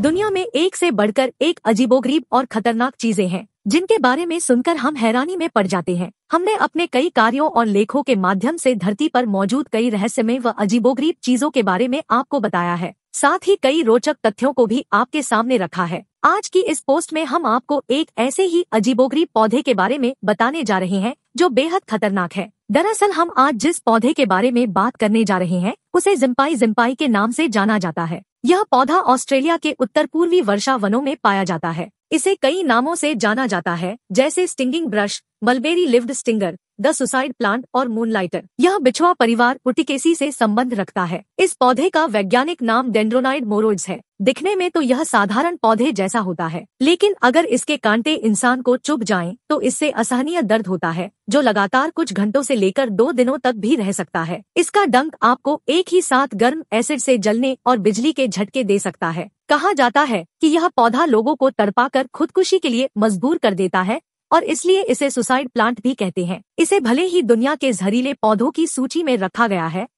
दुनिया में एक से बढ़कर एक अजीबोगरीब और खतरनाक चीजें हैं जिनके बारे में सुनकर हम हैरानी में पड़ जाते हैं हमने अपने कई कार्यों और लेखों के माध्यम से धरती पर मौजूद कई रहस्यमय व अजीबोगरीब चीजों के बारे में आपको बताया है साथ ही कई रोचक तथ्यों को भी आपके सामने रखा है आज की इस पोस्ट में हम आपको एक ऐसे ही अजीबोगरीब पौधे के बारे में बताने जा रहे हैं जो बेहद खतरनाक है दरअसल हम आज जिस पौधे के बारे में बात करने जा रहे हैं उसे जिम्पाई जिम्पाई के नाम से जाना जाता है यह पौधा ऑस्ट्रेलिया के उत्तर पूर्वी वर्षा वनों में पाया जाता है इसे कई नामों से जाना जाता है जैसे stinging brush mulberry leaved stinger the suicide plant और मूनलाइटर यह बिछुआ परिवार पुटिकेसी से संबंध रखता है इस पौधे का वैज्ञानिक नाम डेंड्रोनाइड मोरोज है दिखने में तो यह साधारण पौधे जैसा होता है लेकिन अगर इसके कांटे इंसान को चुभ जाएं तो इससे असहनीय दर्द होता है जो लगातार कुछ घंटों से लेकर दो दिनों तक भी रह सकता है इसका डंक आपको एक ही साथ गर्म एसिड से जलने और बिजली के झटके दे सकता है कहा जाता है कि यह पौधा लोगों को कर खुदकुशी के लिए मजबूर कर देता है और इसलिए इसे सुसाइड प्लांट भी कहते हैं इसे भले ही दुनिया के जहरीले पौधों की सूची में रखा गया है